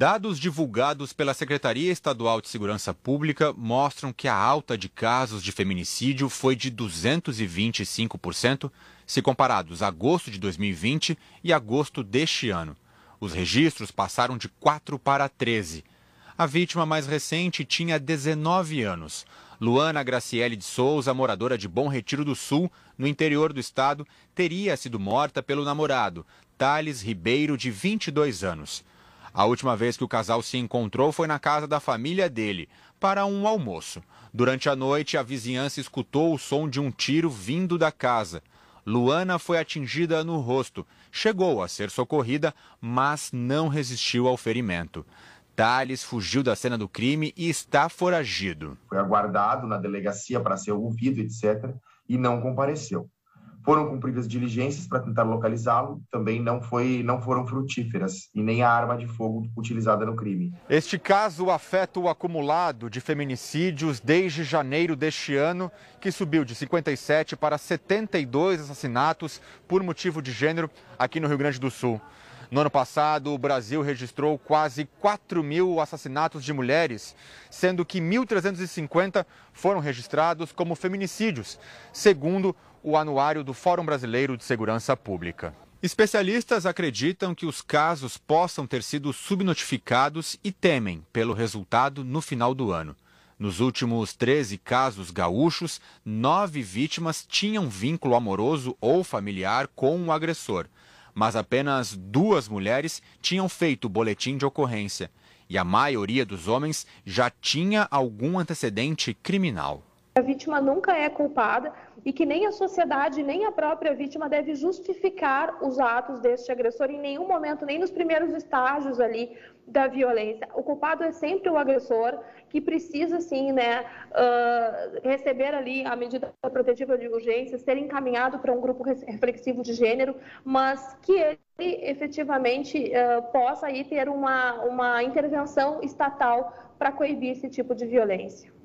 Dados divulgados pela Secretaria Estadual de Segurança Pública mostram que a alta de casos de feminicídio foi de 225% se comparados a agosto de 2020 e agosto deste ano. Os registros passaram de 4 para 13. A vítima mais recente tinha 19 anos. Luana Graciele de Souza, moradora de Bom Retiro do Sul, no interior do estado, teria sido morta pelo namorado, Thales Ribeiro, de 22 anos. A última vez que o casal se encontrou foi na casa da família dele, para um almoço. Durante a noite, a vizinhança escutou o som de um tiro vindo da casa. Luana foi atingida no rosto, chegou a ser socorrida, mas não resistiu ao ferimento. Tales fugiu da cena do crime e está foragido. Foi aguardado na delegacia para ser ouvido, etc., e não compareceu. Foram cumpridas diligências para tentar localizá-lo, também não, foi, não foram frutíferas, e nem a arma de fogo utilizada no crime. Este caso afeta o acumulado de feminicídios desde janeiro deste ano, que subiu de 57 para 72 assassinatos por motivo de gênero aqui no Rio Grande do Sul. No ano passado, o Brasil registrou quase 4 mil assassinatos de mulheres, sendo que 1.350 foram registrados como feminicídios, segundo o anuário do Fórum Brasileiro de Segurança Pública. Especialistas acreditam que os casos possam ter sido subnotificados e temem pelo resultado no final do ano. Nos últimos 13 casos gaúchos, nove vítimas tinham vínculo amoroso ou familiar com o agressor mas apenas duas mulheres tinham feito boletim de ocorrência e a maioria dos homens já tinha algum antecedente criminal a vítima nunca é culpada e que nem a sociedade, nem a própria vítima deve justificar os atos deste agressor em nenhum momento, nem nos primeiros estágios ali da violência. O culpado é sempre o agressor que precisa, sim, né, uh, receber ali a medida protetiva de urgência, ser encaminhado para um grupo reflexivo de gênero, mas que ele efetivamente uh, possa aí ter uma, uma intervenção estatal para coibir esse tipo de violência.